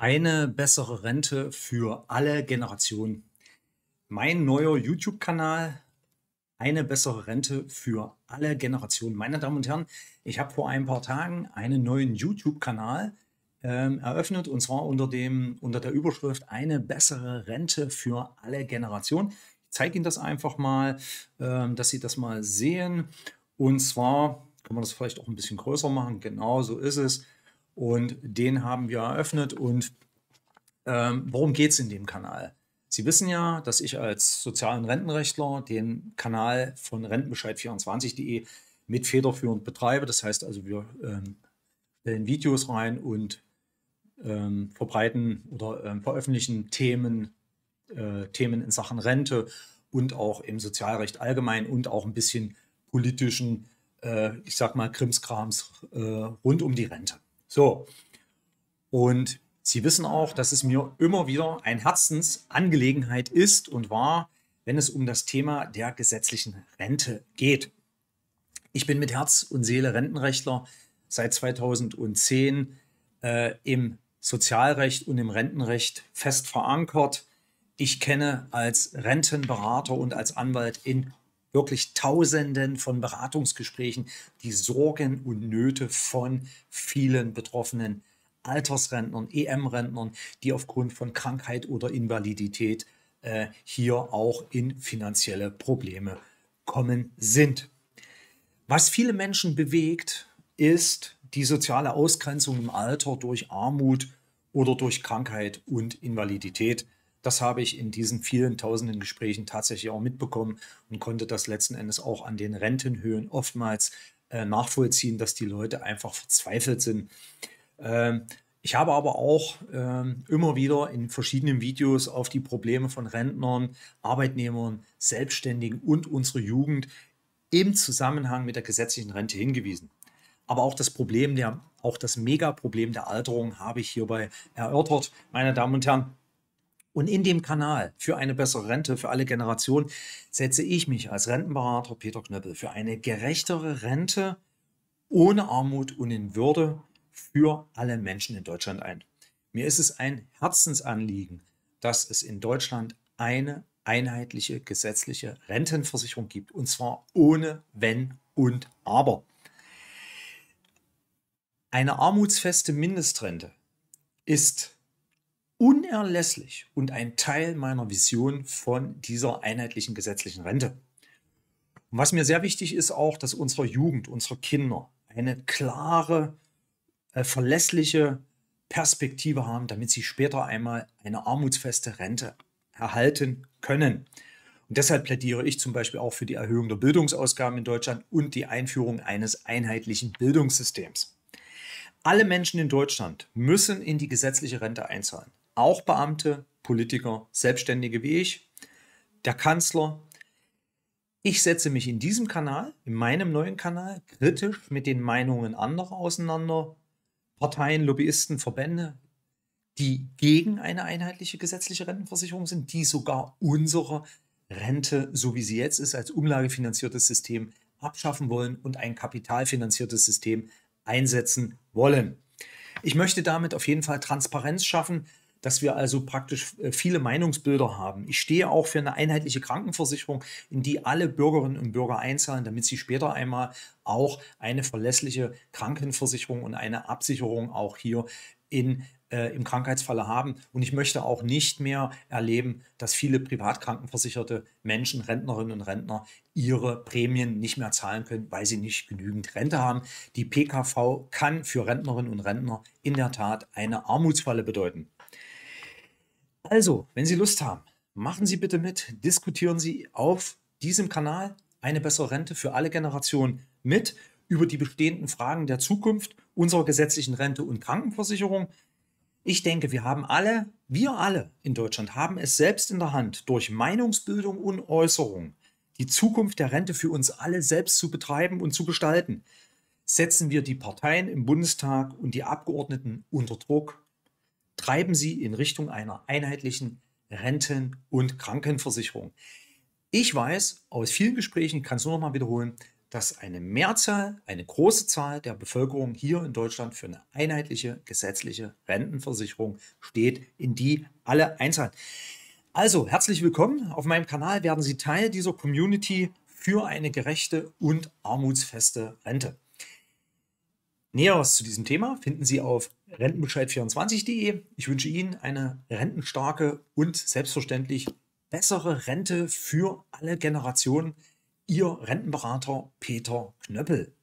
Eine bessere Rente für alle Generationen. Mein neuer YouTube-Kanal. Eine bessere Rente für alle Generationen. Meine Damen und Herren, ich habe vor ein paar Tagen einen neuen YouTube-Kanal ähm, eröffnet und zwar unter, dem, unter der Überschrift Eine bessere Rente für alle Generationen. Ich zeige Ihnen das einfach mal, ähm, dass Sie das mal sehen. Und zwar kann man das vielleicht auch ein bisschen größer machen. Genau so ist es. Und den haben wir eröffnet. Und ähm, worum geht es in dem Kanal? Sie wissen ja, dass ich als sozialen Rentenrechtler den Kanal von Rentenbescheid24.de mit federführend betreibe. Das heißt also, wir ähm, stellen Videos rein und ähm, verbreiten oder ähm, veröffentlichen Themen, äh, Themen in Sachen Rente und auch im Sozialrecht allgemein und auch ein bisschen politischen, äh, ich sag mal, Krimskrams äh, rund um die Rente. So. Und Sie wissen auch, dass es mir immer wieder ein Herzensangelegenheit ist und war, wenn es um das Thema der gesetzlichen Rente geht. Ich bin mit Herz und Seele Rentenrechtler seit 2010 äh, im Sozialrecht und im Rentenrecht fest verankert. Ich kenne als Rentenberater und als Anwalt in wirklich Tausenden von Beratungsgesprächen die Sorgen und Nöte von vielen Betroffenen, Altersrentnern, EM-Rentnern, die aufgrund von Krankheit oder Invalidität äh, hier auch in finanzielle Probleme kommen sind. Was viele Menschen bewegt, ist die soziale Ausgrenzung im Alter durch Armut oder durch Krankheit und Invalidität. Das habe ich in diesen vielen tausenden Gesprächen tatsächlich auch mitbekommen und konnte das letzten Endes auch an den Rentenhöhen oftmals äh, nachvollziehen, dass die Leute einfach verzweifelt sind. Ähm, ich habe aber auch ähm, immer wieder in verschiedenen Videos auf die Probleme von Rentnern, Arbeitnehmern, Selbstständigen und unserer Jugend im Zusammenhang mit der gesetzlichen Rente hingewiesen. Aber auch das Problem der, auch das Megaproblem der Alterung habe ich hierbei erörtert. Meine Damen und Herren, und in dem Kanal für eine bessere Rente für alle Generationen setze ich mich als Rentenberater Peter Knöppel für eine gerechtere Rente ohne Armut und in Würde für alle Menschen in Deutschland ein. Mir ist es ein Herzensanliegen, dass es in Deutschland eine einheitliche gesetzliche Rentenversicherung gibt. Und zwar ohne Wenn und Aber. Eine armutsfeste Mindestrente ist unerlässlich und ein Teil meiner Vision von dieser einheitlichen gesetzlichen Rente. Und was mir sehr wichtig ist auch, dass unsere Jugend, unsere Kinder eine klare, äh, verlässliche Perspektive haben, damit sie später einmal eine armutsfeste Rente erhalten können. Und deshalb plädiere ich zum Beispiel auch für die Erhöhung der Bildungsausgaben in Deutschland und die Einführung eines einheitlichen Bildungssystems. Alle Menschen in Deutschland müssen in die gesetzliche Rente einzahlen auch Beamte, Politiker, Selbstständige wie ich, der Kanzler. Ich setze mich in diesem Kanal, in meinem neuen Kanal, kritisch mit den Meinungen anderer auseinander, Parteien, Lobbyisten, Verbände, die gegen eine einheitliche gesetzliche Rentenversicherung sind, die sogar unsere Rente, so wie sie jetzt ist, als umlagefinanziertes System abschaffen wollen und ein kapitalfinanziertes System einsetzen wollen. Ich möchte damit auf jeden Fall Transparenz schaffen, dass wir also praktisch äh, viele Meinungsbilder haben. Ich stehe auch für eine einheitliche Krankenversicherung, in die alle Bürgerinnen und Bürger einzahlen, damit sie später einmal auch eine verlässliche Krankenversicherung und eine Absicherung auch hier in äh, im Krankheitsfalle haben. Und ich möchte auch nicht mehr erleben, dass viele privat krankenversicherte Menschen, Rentnerinnen und Rentner, ihre Prämien nicht mehr zahlen können, weil sie nicht genügend Rente haben. Die PKV kann für Rentnerinnen und Rentner in der Tat eine Armutsfalle bedeuten. Also, wenn Sie Lust haben, machen Sie bitte mit, diskutieren Sie auf diesem Kanal eine bessere Rente für alle Generationen mit über die bestehenden Fragen der Zukunft unserer gesetzlichen Rente und Krankenversicherung. Ich denke, wir haben alle, wir alle in Deutschland haben es selbst in der Hand, durch Meinungsbildung und Äußerung die Zukunft der Rente für uns alle selbst zu betreiben und zu gestalten. Setzen wir die Parteien im Bundestag und die Abgeordneten unter Druck treiben sie in Richtung einer einheitlichen Renten- und Krankenversicherung. Ich weiß aus vielen Gesprächen, kann es nur noch mal wiederholen, dass eine Mehrzahl, eine große Zahl der Bevölkerung hier in Deutschland für eine einheitliche gesetzliche Rentenversicherung steht, in die alle einzahlen. Also, herzlich willkommen. Auf meinem Kanal werden Sie Teil dieser Community für eine gerechte und armutsfeste Rente. Näheres zu diesem Thema finden Sie auf rentenbescheid24.de. Ich wünsche Ihnen eine rentenstarke und selbstverständlich bessere Rente für alle Generationen. Ihr Rentenberater Peter Knöppel.